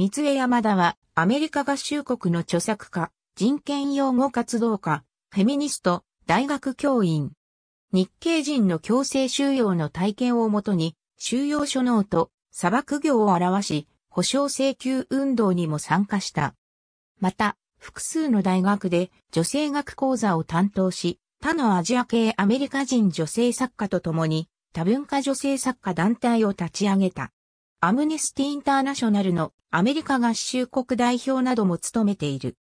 三江山田は、アメリカ合衆国の著作家、人権擁護活動家、フェミニスト、大学教員。日系人の強制収容の体験をもとに、収容所脳と砂漠業を表し、保障請求運動にも参加した。また、複数の大学で女性学講座を担当し、他のアジア系アメリカ人女性作家と共に多文化女性作家団体を立ち上げた。アムネスティ・インターナショナルのアメリカ合衆国代表なども務めている。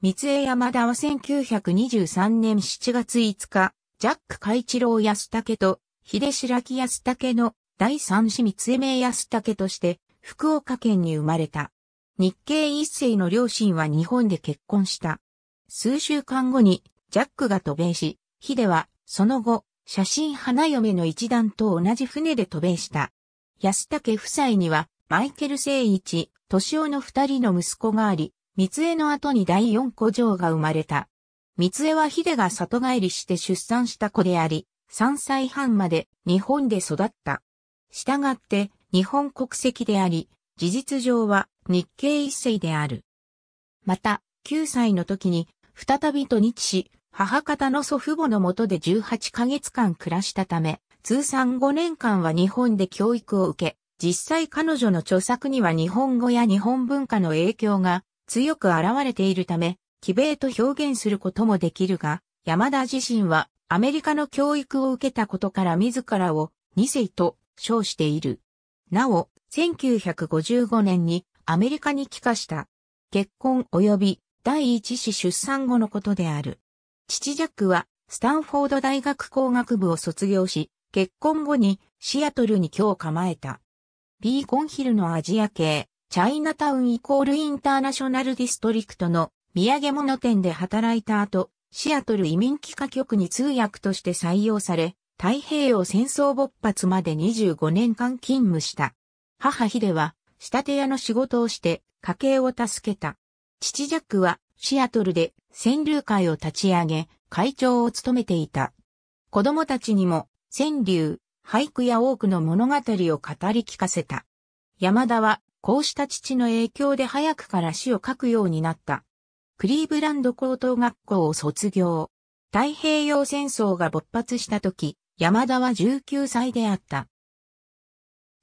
三江山田は1923年7月5日、ジャックカイチロー安武と、秀白木安武の第三子三江名安武として、福岡県に生まれた。日系一世の両親は日本で結婚した。数週間後に、ジャックが渡米し、秀は、その後、写真花嫁の一団と同じ船で渡米した。安武夫妻には、マイケル聖一、年尾の二人の息子があり、三江の後に第四古城が生まれた。三江は秀が里帰りして出産した子であり、三歳半まで日本で育った。したがって日本国籍であり、事実上は日系一世である。また、九歳の時に再び土日し、母方の祖父母のもとで18ヶ月間暮らしたため、通算5年間は日本で教育を受け、実際彼女の著作には日本語や日本文化の影響が強く現れているため、希米と表現することもできるが、山田自身はアメリカの教育を受けたことから自らを二世と称している。なお、1955年にアメリカに帰化した。結婚及び第一子出産後のことである。父ジャックはスタンフォード大学工学部を卒業し、結婚後にシアトルに今日構えた。ビーコンヒルのアジア系、チャイナタウンイコールインターナショナルディストリクトの土産物店で働いた後、シアトル移民帰画局に通訳として採用され、太平洋戦争勃発まで25年間勤務した。母ヒデは、仕立て屋の仕事をして、家計を助けた。父ジャックは、シアトルで、川柳会を立ち上げ、会長を務めていた。子供たちにも、川柳、俳句や多くの物語を語り聞かせた。山田は、こうした父の影響で早くから詩を書くようになった。クリーブランド高等学校を卒業。太平洋戦争が勃発した時、山田は19歳であった。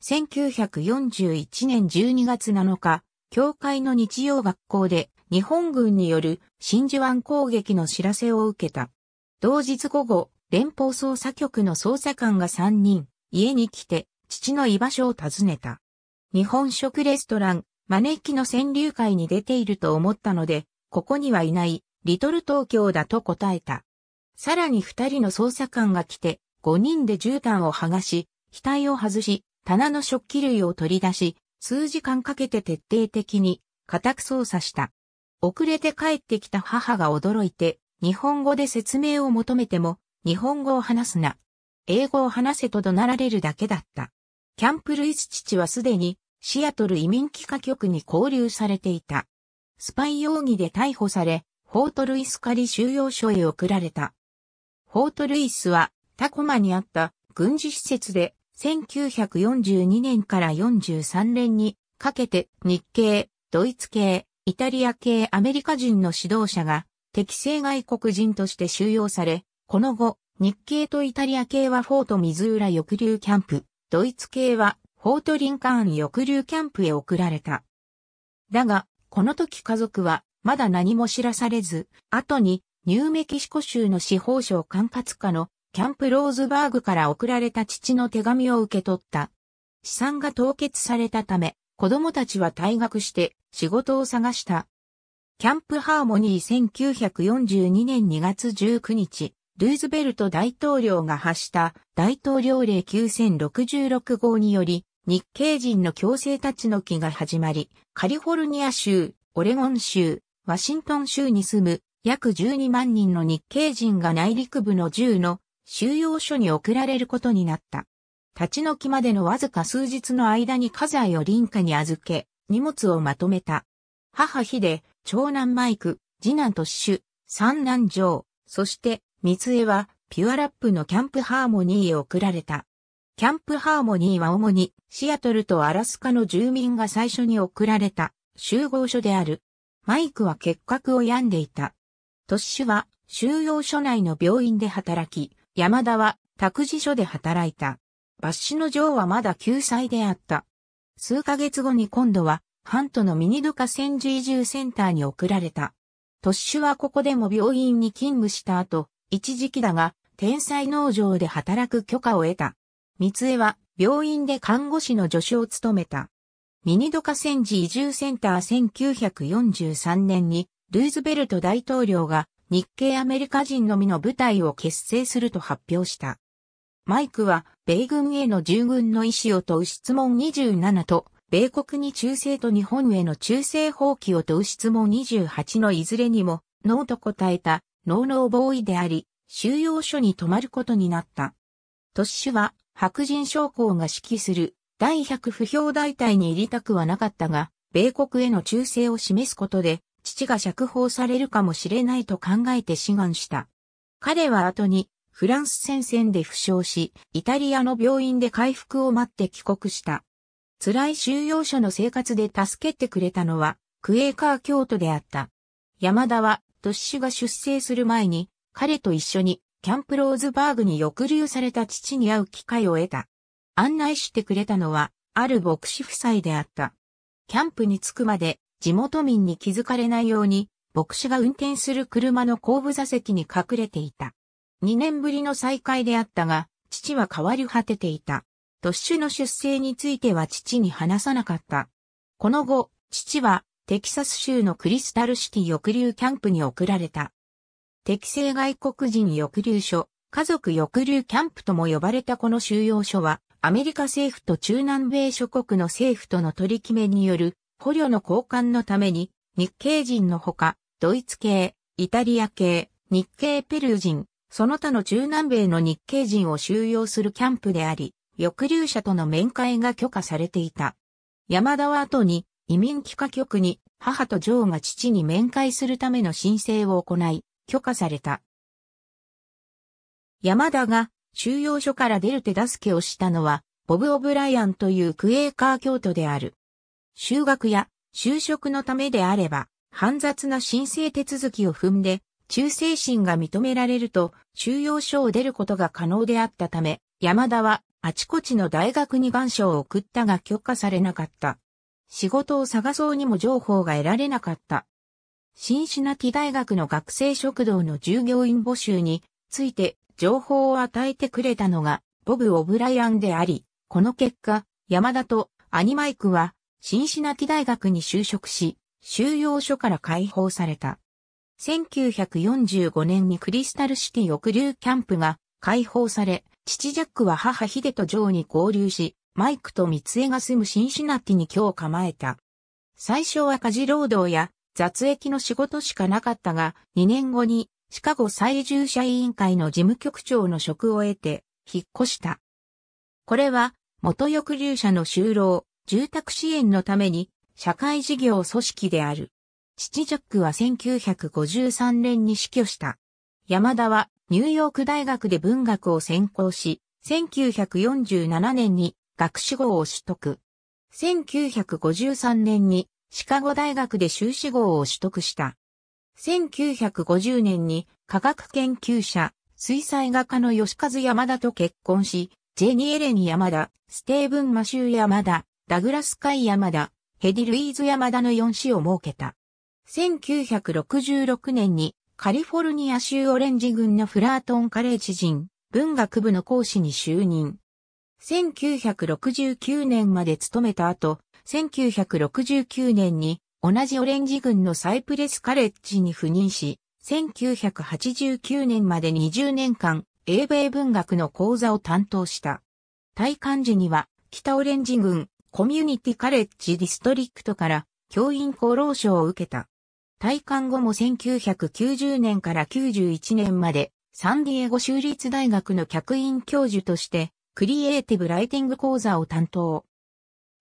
1941年12月7日、教会の日曜学校で日本軍による真珠湾攻撃の知らせを受けた。同日午後、連邦捜査局の捜査官が3人、家に来て、父の居場所を訪ねた。日本食レストラン、招きの川柳会に出ていると思ったので、ここにはいない、リトル東京だと答えた。さらに二人の捜査官が来て、五人で絨毯を剥がし、額を外し、棚の食器類を取り出し、数時間かけて徹底的に、家宅捜査した。遅れて帰ってきた母が驚いて、日本語で説明を求めても、日本語を話すな。英語を話せと怒鳴られるだけだった。キャンプ・ルイス父はすでにシアトル移民帰化局に拘留されていた。スパイ容疑で逮捕され、フォートルイス仮収容所へ送られた。フォートルイスはタコマにあった軍事施設で1942年から43年にかけて日系、ドイツ系、イタリア系アメリカ人の指導者が適正外国人として収容され、この後、日系とイタリア系はフォート水浦抑留キャンプ、ドイツ系はフォートリンカーン抑留キャンプへ送られた。だが、この時家族はまだ何も知らされず、後にニューメキシコ州の司法省管轄下のキャンプローズバーグから送られた父の手紙を受け取った。資産が凍結されたため、子供たちは退学して仕事を探した。キャンプハーモニー1942年2月19日、ルーズベルト大統領が発した大統領令9066号により、日系人の強制立ち退きが始まり、カリフォルニア州、オレゴン州、ワシントン州に住む約12万人の日系人が内陸部の銃の収容所に送られることになった。立ち退きまでのわずか数日の間に家財を林家に預け、荷物をまとめた。母秀、長男マイク、次男トッシュ、三男ジョー、そして三江は、ピュアラップのキャンプハーモニーへ送られた。キャンプハーモニーは主にシアトルとアラスカの住民が最初に送られた集合所である。マイクは結核を病んでいた。トッシュは収容所内の病院で働き、山田は託児所で働いた。バッシュの女王はまだ救済であった。数ヶ月後に今度は、ハントのミニドカ戦時移住センターに送られた。トッシュはここでも病院に勤務した後、一時期だが、天才農場で働く許可を得た。三江は病院で看護師の助手を務めた。ミニドカ戦時移住センター1943年に、ルーズベルト大統領が日系アメリカ人のみの部隊を結成すると発表した。マイクは、米軍への従軍の意思を問う質問27と、米国に忠誠と日本への忠誠放棄を問う質問28のいずれにも、ノーと答えたノー防衛ボーイであり、収容所に泊まることになった。トッシュは白人将校が指揮する第100不評大隊に入りたくはなかったが、米国への忠誠を示すことで、父が釈放されるかもしれないと考えて志願した。彼は後にフランス戦線で負傷し、イタリアの病院で回復を待って帰国した。辛い収容所の生活で助けてくれたのは、クエーカー教徒であった。山田はドッシュが出生する前に、彼と一緒にキャンプローズバーグに抑留された父に会う機会を得た。案内してくれたのは、ある牧師夫妻であった。キャンプに着くまで、地元民に気づかれないように、牧師が運転する車の後部座席に隠れていた。2年ぶりの再会であったが、父は変わり果てていた。ドッシュの出生については父に話さなかった。この後、父はテキサス州のクリスタルシティ抑留キャンプに送られた。適正外国人抑留所、家族抑留キャンプとも呼ばれたこの収容所は、アメリカ政府と中南米諸国の政府との取り決めによる捕虜の交換のために、日系人のほか、ドイツ系、イタリア系、日系ペルー人、その他の中南米の日系人を収容するキャンプであり、抑留者との面会が許可されていた。山田は後に移民帰化局に母とジョーが父に面会するための申請を行い、許可された。山田が収容所から出る手助けをしたのは、ボブ・オブライアンというクエーカー教徒である。就学や就職のためであれば、煩雑な申請手続きを踏んで、忠誠心が認められると、収容所を出ることが可能であったため、山田はあちこちの大学に願書を送ったが許可されなかった。仕事を探そうにも情報が得られなかった。シンシナティ大学の学生食堂の従業員募集について情報を与えてくれたのがボブ・オブライアンであり、この結果、山田とアニマイクはシンシナティ大学に就職し、収容所から解放された。1945年にクリスタルシティ抑留キャンプが解放され、父ジャックは母ヒデとジョーに合流し、マイクと三江が住むシンシナティに今日構えた。最初は家事労働や雑役の仕事しかなかったが、2年後にシカゴ最重者委員会の事務局長の職を得て、引っ越した。これは、元抑留者の就労、住宅支援のために、社会事業組織である。父ジャックは1953年に死去した。山田はニューヨーク大学で文学を専攻し、1947年に学士号を取得。1953年にシカゴ大学で修士号を取得した。1950年に科学研究者、水彩画家の吉和山田と結婚し、ジェニー・エレン山田、ステーブン・マシュー山田、ダグラス・カイ山田、ヘディ・ルイーズ山田の4子を設けた。1966年にカリフォルニア州オレンジ郡のフラートンカレッジ人、文学部の講師に就任。1969年まで勤めた後、1969年に同じオレンジ軍のサイプレスカレッジに赴任し、1989年まで20年間、英米文学の講座を担当した。退官時には、北オレンジ軍コミュニティカレッジディストリクトから教員功労賞を受けた。退官後も1990年から91年までサンディエゴ州立大学の客員教授としてクリエイティブライティング講座を担当。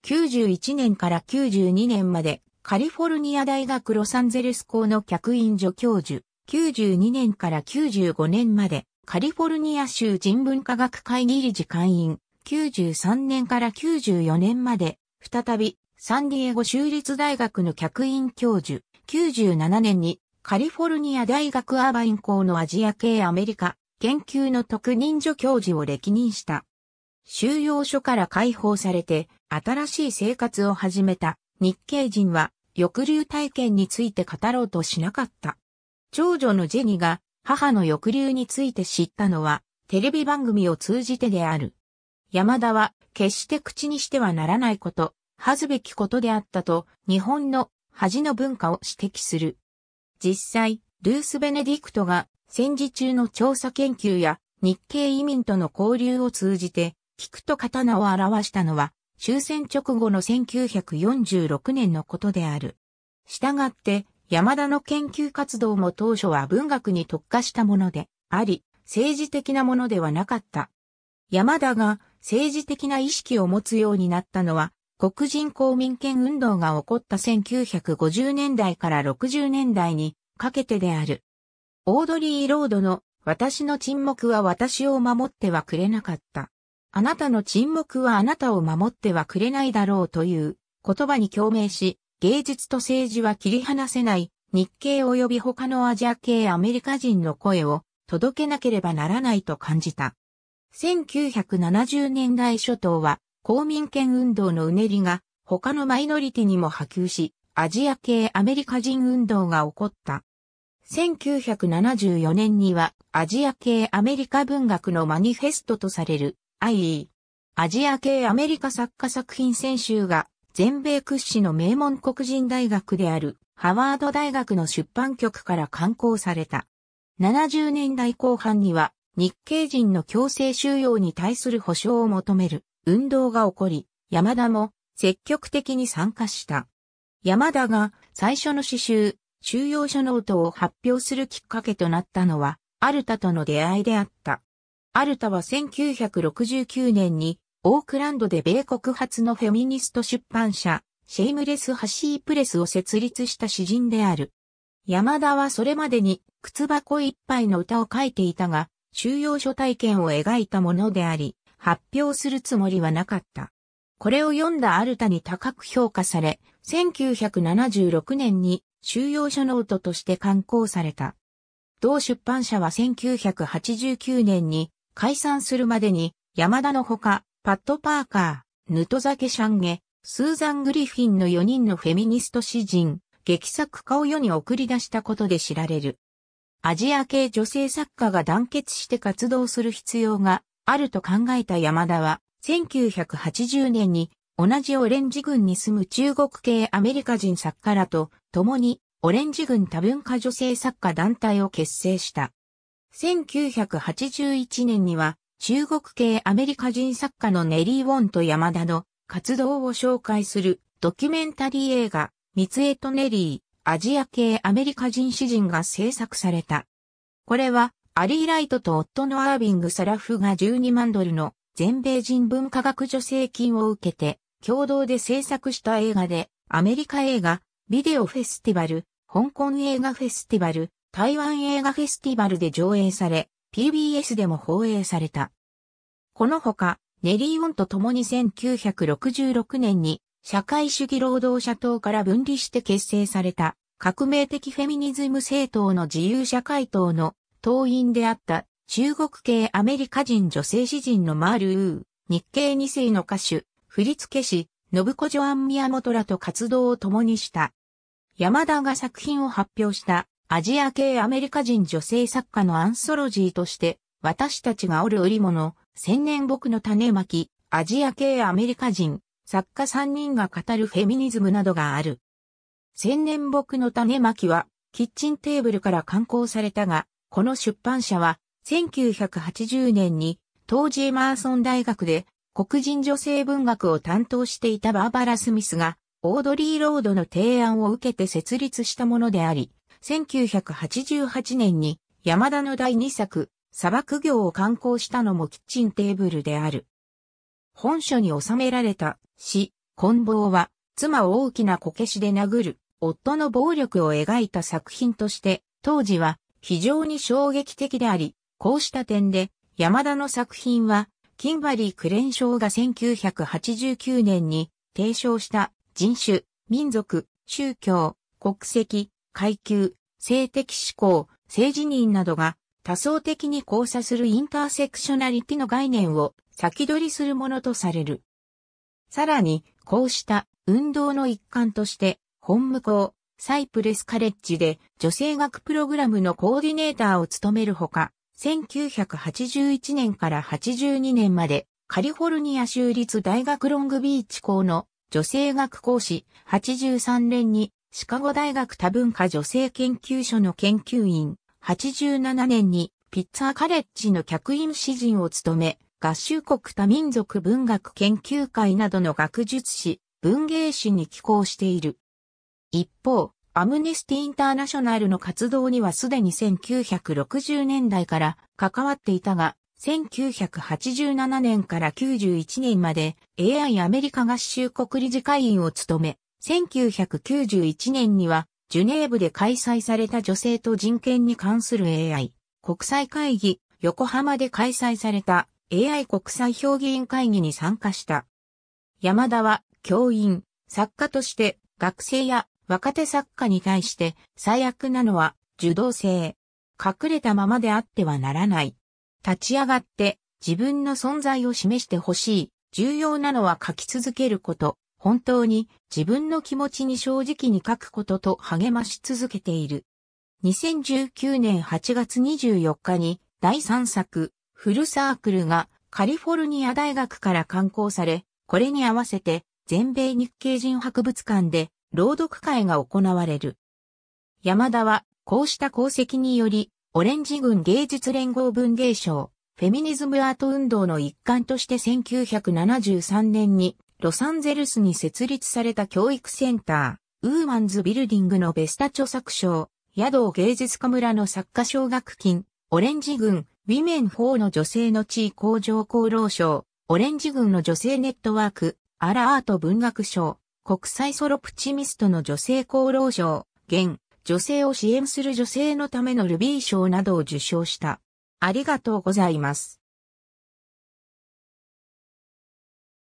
91年から92年までカリフォルニア大学ロサンゼルス校の客員助教授。92年から95年までカリフォルニア州人文科学会議理事会員。93年から94年まで再びサンディエゴ州立大学の客員教授。97年にカリフォルニア大学アーバイン校のアジア系アメリカ研究の特任助教授を歴任した。収容所から解放されて新しい生活を始めた日系人は抑留体験について語ろうとしなかった。長女のジェニが母の抑留について知ったのはテレビ番組を通じてである。山田は決して口にしてはならないこと、恥ずべきことであったと日本の恥の文化を指摘する。実際、ルース・ベネディクトが戦時中の調査研究や日系移民との交流を通じて菊と刀を表したのは、終戦直後の1946年のことである。したがって、山田の研究活動も当初は文学に特化したものであり、政治的なものではなかった。山田が政治的な意識を持つようになったのは、黒人公民権運動が起こった1950年代から60年代にかけてである。オードリー・ロードの私の沈黙は私を守ってはくれなかった。あなたの沈黙はあなたを守ってはくれないだろうという言葉に共鳴し、芸術と政治は切り離せない日系及び他のアジア系アメリカ人の声を届けなければならないと感じた。1970年代初頭は公民権運動のうねりが他のマイノリティにも波及し、アジア系アメリカ人運動が起こった。1974年にはアジア系アメリカ文学のマニフェストとされる IE。アジア系アメリカ作家作品選手が全米屈指の名門黒人大学であるハワード大学の出版局から刊行された。70年代後半には日系人の強制収容に対する保障を求める運動が起こり、山田も積極的に参加した。山田が最初の詩集、収容所ノートを発表するきっかけとなったのは、アルタとの出会いであった。アルタは1969年にオークランドで米国初のフェミニスト出版社、シェイムレス・ハシープレスを設立した詩人である。山田はそれまでに靴箱一杯の歌を書いていたが、収容所体験を描いたものであり、発表するつもりはなかった。これを読んだアルタに高く評価され、1976年に収容所ノートとして刊行された。同出版社は1989年に解散するまでに、山田のほか、パッド・パーカー、ヌトザケ・シャンゲ、スーザン・グリフィンの4人のフェミニスト詩人、劇作家を世に送り出したことで知られる。アジア系女性作家が団結して活動する必要があると考えた山田は、1980年に同じオレンジ軍に住む中国系アメリカ人作家らと共にオレンジ軍多文化女性作家団体を結成した。1981年には中国系アメリカ人作家のネリー・ウォンと山田の活動を紹介するドキュメンタリー映画、三エとネリー、アジア系アメリカ人詩人が制作された。これは、アリー・ライトと夫のアービング・サラフが12万ドルの全米人文科学助成金を受けて、共同で制作した映画で、アメリカ映画、ビデオフェスティバル、香港映画フェスティバル、台湾映画フェスティバルで上映され、PBS でも放映された。このほか、ネリー・ウォンと共に1966年に社会主義労働者党から分離して結成された革命的フェミニズム政党の自由社会党の党員であった中国系アメリカ人女性詩人のマールウー、日系二世の歌手、振付師、信子ジョアン・宮本らと活動を共にした。山田が作品を発表したアジア系アメリカ人女性作家のアンソロジーとして、私たちがおる織物、千年僕の種まき、アジア系アメリカ人、作家3人が語るフェミニズムなどがある。千年僕の種まきは、キッチンテーブルから刊行されたが、この出版社は、1980年に、当時エマーソン大学で、黒人女性文学を担当していたバーバラ・スミスが、オードリー・ロードの提案を受けて設立したものであり、1988年に山田の第2作、砂漠業を刊行したのもキッチンテーブルである。本書に収められた詩、棍棒は、妻を大きなこけしで殴る、夫の暴力を描いた作品として、当時は非常に衝撃的であり、こうした点で、山田の作品は、キンバリー・クレン賞が1989年に提唱した人種、民族、宗教、国籍、階級、性的指向、性自認などが多層的に交差するインターセクショナリティの概念を先取りするものとされる。さらに、こうした運動の一環として、本無校、サイプレスカレッジで女性学プログラムのコーディネーターを務めるほか、1981年から82年までカリフォルニア州立大学ロングビーチ校の女性学講師83年にシカゴ大学多文化女性研究所の研究員、87年にピッツァーカレッジの客員詩人を務め、合衆国多民族文学研究会などの学術誌、文芸誌に寄稿している。一方、アムネスティ・インターナショナルの活動にはすでに1960年代から関わっていたが、1987年から91年まで AI アメリカ合衆国理事会員を務め、1991年には、ジュネーブで開催された女性と人権に関する AI 国際会議、横浜で開催された AI 国際評議員会議に参加した。山田は教員、作家として学生や若手作家に対して最悪なのは受動性。隠れたままであってはならない。立ち上がって自分の存在を示してほしい。重要なのは書き続けること。本当に自分の気持ちに正直に書くことと励まし続けている。2019年8月24日に第3作、フルサークルがカリフォルニア大学から刊行され、これに合わせて全米日系人博物館で朗読会が行われる。山田はこうした功績により、オレンジ軍芸術連合文芸賞、フェミニズムアート運動の一環として1973年にロサンゼルスに設立された教育センター、ウーマンズビルディングのベスタ著作賞、野道芸術家村の作家奨学金、オレンジ軍、ウィメン4の女性の地位向上功労賞、オレンジ軍の女性ネットワーク、アラアート文学賞、国際ソロプチミストの女性功労賞、現、女性を支援する女性のためのルビー賞などを受賞した。ありがとうございます。